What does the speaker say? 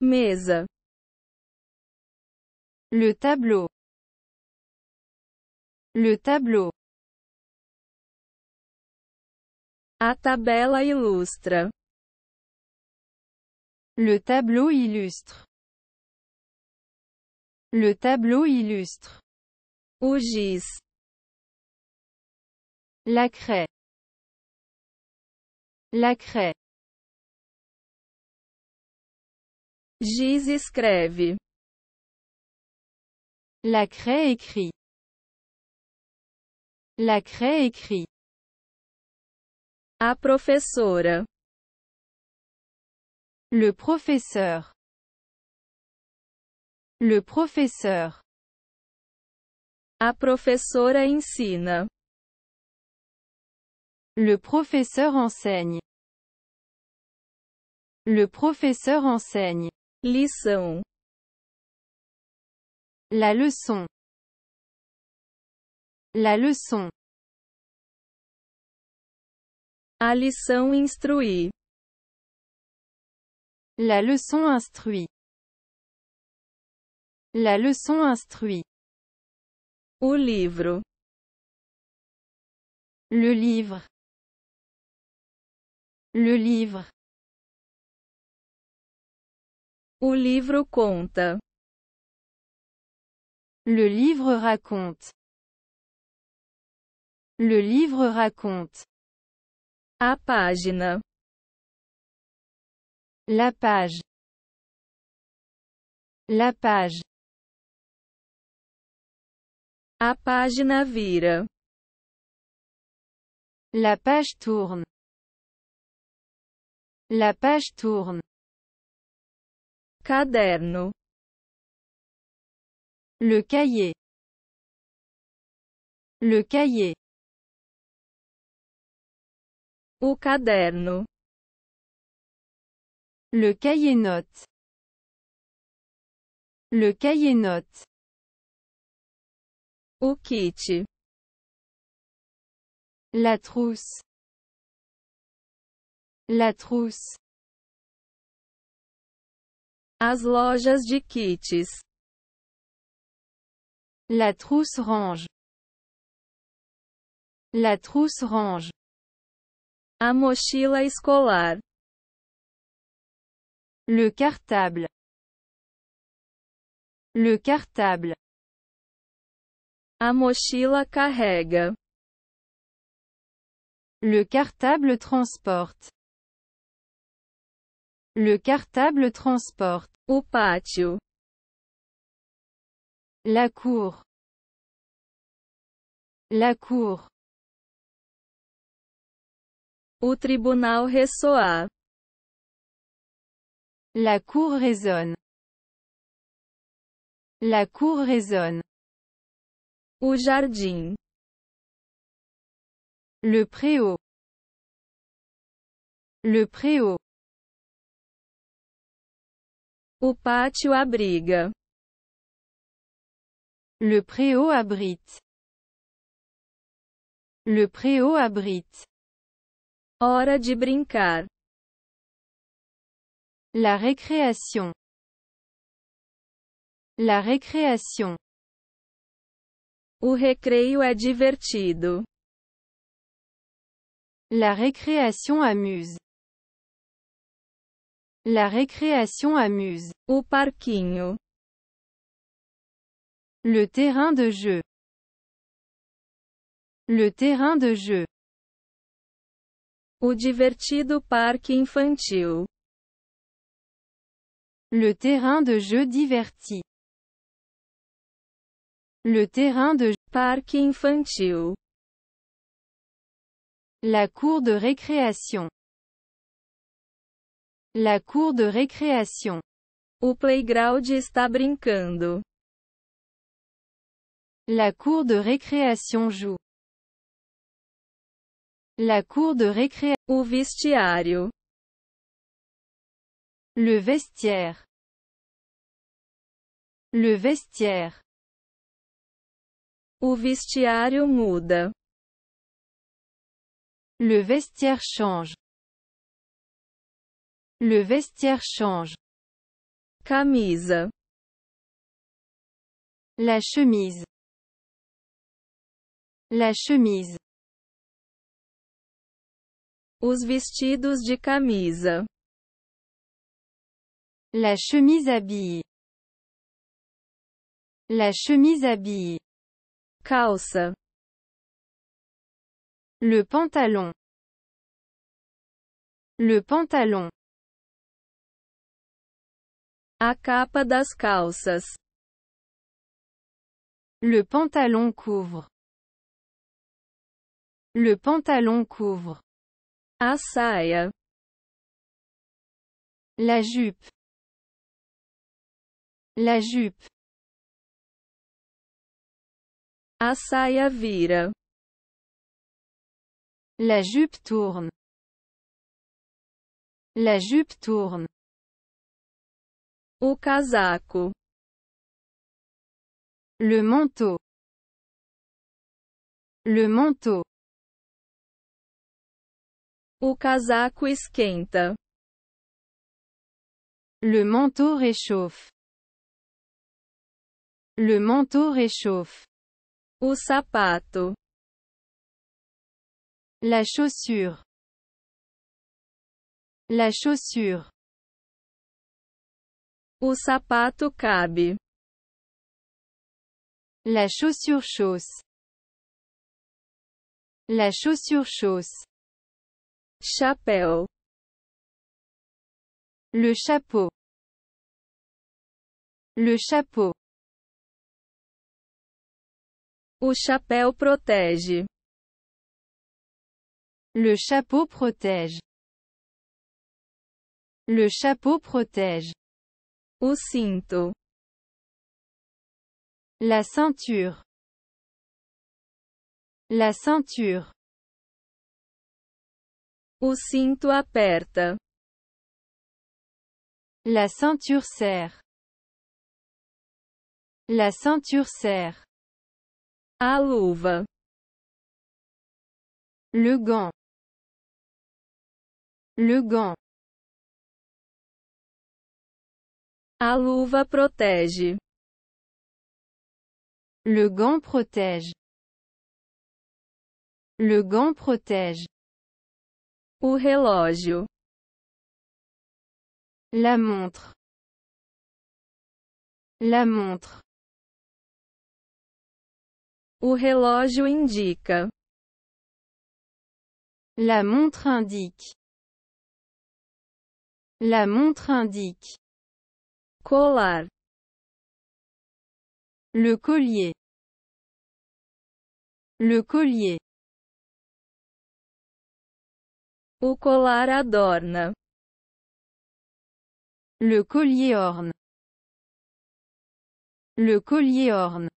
le tableau, le tableau. A tabela illustre. Le tableau illustre. Le tableau illustre. augis La craie. La craie. Giz escreve. La craie écrit. La craie écrit. A professora. Le professeur. Le professeur. A professora ensina. Le professeur enseigne. Le professeur enseigne. Leçon. La leçon. La leçon. A leçon instruit. La leçon instruit. La leçon instruit. Au livre. Le livre. Le livre. O livro conta. Le livre raconte. Le livre raconte. A page. La page. La page. A página vira. La page tourne. La page tourne. Le cahier. Le cahier. au caderno. Le cahier note. Le cahier note. au kit. La trousse. La trousse. As lojas de kits. La trousse range. La trousse range. A mochila escolar. Le cartable. Le cartable. A mochila carrega. Le cartable transporte. Le cartable transporte. Au patio. La cour. La cour. Au tribunal ressoa. La cour résonne. La cour résonne. Au jardin. Le préau. Le préau. O pátio abriga. Le préau abrite. Le préau abrite. Hora de brincar. La récréation. La récréation. O recreio é divertido. La récréation amuse. La récréation amuse. Au parking. Le terrain de jeu. Le terrain de jeu. Au divertido parque infantil. Le terrain de jeu diverti. Le terrain de parque infantil. La cour de récréation. La cour de récréation. O playground está brincando. La cour de récréation joue. La cour de récréation. O vestiário. Le vestiaire. Le vestiaire. O vestiário muda. Le vestiaire change. Le vestiaire change. Camise. La chemise. La chemise. Os vestidos de camisa. La chemise habille. La chemise habille. Calça. Le pantalon. Le pantalon. A capa das calças. Le pantalon couvre. Le pantalon couvre. A saia. La jupe. La jupe. A saia vira. La jupe tourne. La jupe tourne. O casaco. Le manteau. Le manteau. O casaco esquenta. Le manteau réchauffe. Le manteau réchauffe. O sapato. La chaussure. La chaussure. O sapato cabe. La chaussure chausse. La chaussure chausse. Chapéu. Le chapeau. Le chapeau. O chapéu protège. Le chapeau protège. Le chapeau protège. O cinto. La ceinture. La ceinture. O cinto aperta. La ceinture serre. La ceinture serre. A luva. Le gant. Le gant. A luva protège. Le gant protège. Le gant protège. O relógio. La montre. La montre. O relógio indica. La montre indique. La montre indique. Le collier. Le collier. O colar adorna. Le collier orne. Le collier orne.